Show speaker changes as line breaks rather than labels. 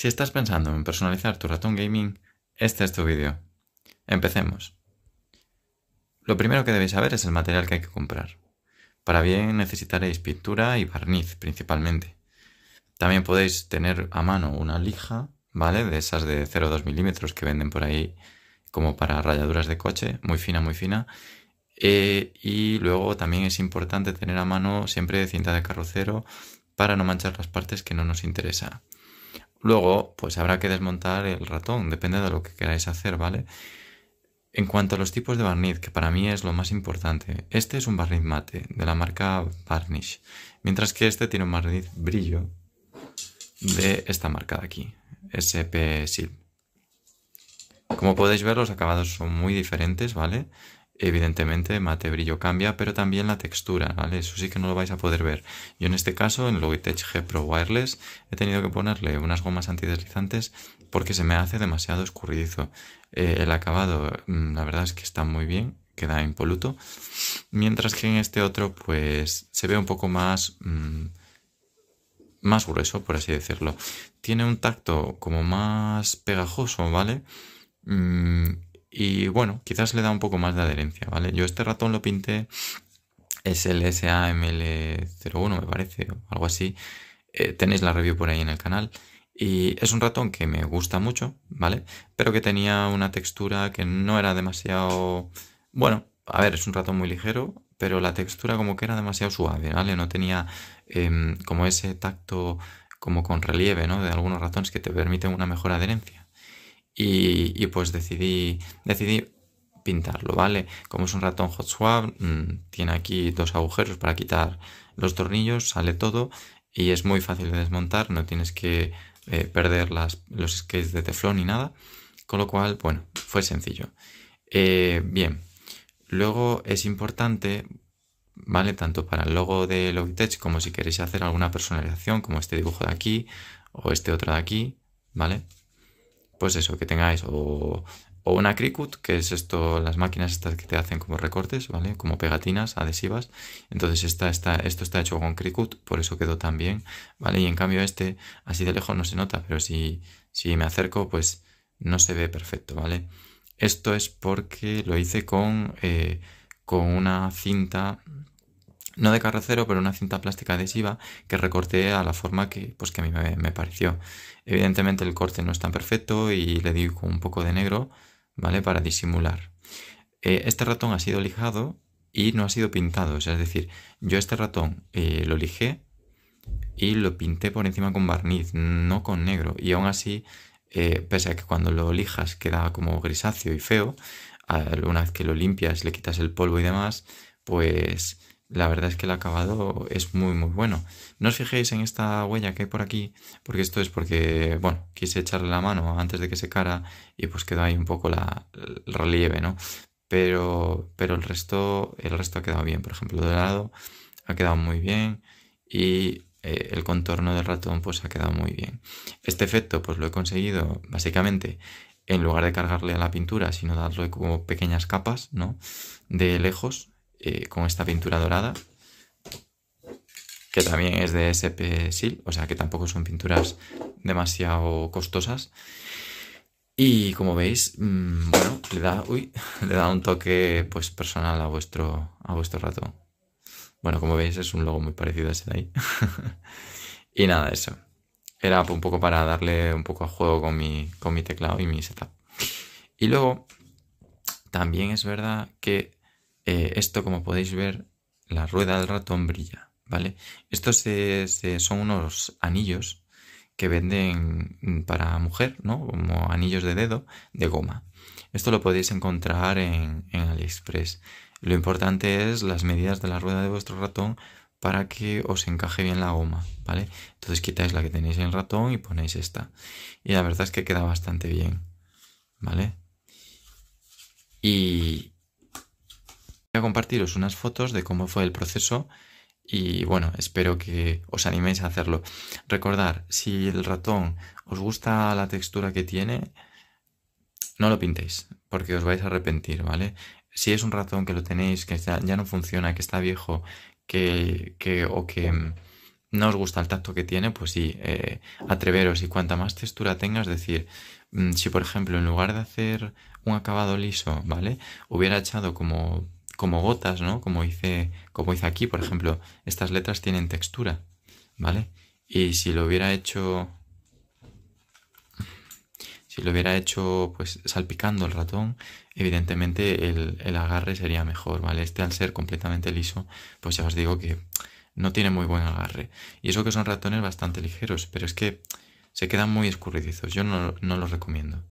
Si estás pensando en personalizar tu ratón gaming, este es tu vídeo. Empecemos. Lo primero que debéis saber es el material que hay que comprar. Para bien necesitaréis pintura y barniz principalmente. También podéis tener a mano una lija, ¿vale? De esas de 0,2 milímetros que venden por ahí como para rayaduras de coche, muy fina, muy fina. Eh, y luego también es importante tener a mano siempre cinta de carrocero para no manchar las partes que no nos interesa. Luego, pues habrá que desmontar el ratón, depende de lo que queráis hacer, ¿vale? En cuanto a los tipos de barniz, que para mí es lo más importante, este es un barniz mate, de la marca Varnish, mientras que este tiene un barniz brillo de esta marca de aquí, SP Silk. Como podéis ver, los acabados son muy diferentes, ¿vale? Evidentemente mate brillo cambia, pero también la textura, ¿vale? Eso sí que no lo vais a poder ver. Yo en este caso, en Logitech G Pro Wireless, he tenido que ponerle unas gomas antideslizantes porque se me hace demasiado escurridizo. Eh, el acabado, mm, la verdad es que está muy bien, queda impoluto. Mientras que en este otro, pues se ve un poco más... Mm, más grueso, por así decirlo. Tiene un tacto como más pegajoso, ¿vale? Mm, y bueno, quizás le da un poco más de adherencia, ¿vale? Yo este ratón lo pinté, es el SAML01 me parece, o algo así. Eh, tenéis la review por ahí en el canal. Y es un ratón que me gusta mucho, ¿vale? Pero que tenía una textura que no era demasiado... Bueno, a ver, es un ratón muy ligero, pero la textura como que era demasiado suave, ¿vale? No tenía em, como ese tacto como con relieve, ¿no? De algunos ratones que te permiten una mejor adherencia y, pues decidí, decidí pintarlo, ¿vale? Como es un ratón hot swap, mm, tiene aquí dos agujeros para quitar los tornillos, sale todo y es muy fácil de desmontar, no tienes que eh, perder las, los skates de teflón ni nada, con lo cual, bueno, fue sencillo. Eh, bien, luego es importante, ¿vale? Tanto para el logo de Logitech como si queréis hacer alguna personalización, como este dibujo de aquí o este otro de aquí, ¿vale? pues eso, que tengáis o, una Cricut, que es esto, las máquinas estas que te hacen como recortes, ¿vale? Como pegatinas adhesivas. Entonces esta, esto está hecho con Cricut, por eso quedó tan bien, ¿vale? Y en cambio este, así de lejos no se nota, pero si, si me acerco, pues no se ve perfecto, ¿vale? Esto es porque lo hice con, eh, con una cinta no de carrocero, pero una cinta plástica adhesiva que recorté a la forma que, pues, que a mí me, pareció. Evidentemente el corte no es tan perfecto y le di un poco de negro, ¿vale? Para disimular. Eh, este ratón ha sido lijado y no ha sido pintado, es decir, yo este ratón eh, lo lijé y lo pinté por encima con barniz, no con negro. Y aún así, eh, pese a que cuando lo lijas queda como grisáceo y feo, una vez que lo limpias, le quitas el polvo y demás, pues la verdad es que el acabado es muy muy bueno. No os fijéis en esta huella que hay por aquí, porque esto es porque, bueno, quise echarle la mano antes de que secara y pues quedó ahí un poco la, el relieve, ¿no? Pero, pero el, resto, el resto ha quedado bien, por ejemplo, de lado ha quedado muy bien y eh, el contorno del ratón pues ha quedado muy bien. Este efecto pues lo he conseguido básicamente en lugar de cargarle a la pintura, sino darle como pequeñas capas, ¿no? De lejos, eh, con esta pintura dorada, que también es de SP o sea que tampoco son pinturas demasiado costosas. Y como veis, mm, bueno, le da, un toque pues, personal a vuestro, a vuestro ratón. Bueno, como veis, es un logo muy parecido a ese de ahí. y nada, eso. Era un poco para darle un poco a juego con mi, con mi teclado y mi setup. Y luego, también es verdad que eh, esto como podéis ver, la rueda del ratón brilla, ¿vale? Estos son unos anillos que venden para mujer, ¿no? Como anillos de dedo de goma. Esto lo podéis encontrar en, en AliExpress. Lo importante es las medidas de la rueda de vuestro ratón para que os encaje bien la goma, ¿vale? Entonces quitáis la que tenéis en el ratón y ponéis esta. Y la verdad es que queda bastante bien, ¿vale? Y, Voy a compartiros unas fotos de cómo fue el proceso y bueno, espero que os animéis a hacerlo. Recordar, si el ratón os gusta la textura que tiene, no lo pintéis, porque os vais a arrepentir, ¿vale? Si es un ratón que lo tenéis, que ya, no funciona, que está viejo, que, o que mm, no os gusta el tacto que tiene, pues sí, eh, atreveros y cuanta más textura tengas, decir, mm, si por ejemplo en lugar de hacer un acabado liso, ¿vale? Hubiera echado como como gotas, ¿no? Como hice, como hice aquí, por ejemplo, estas letras tienen textura, ¿vale? Y si lo hubiera hecho, si lo hubiera hecho, pues salpicando el ratón, evidentemente el, agarre sería mejor, ¿vale? Este al ser completamente liso, pues ya os digo que no tiene muy buen agarre. Y eso que son ratones bastante ligeros, pero es que se quedan muy escurridizos, yo no, no los recomiendo,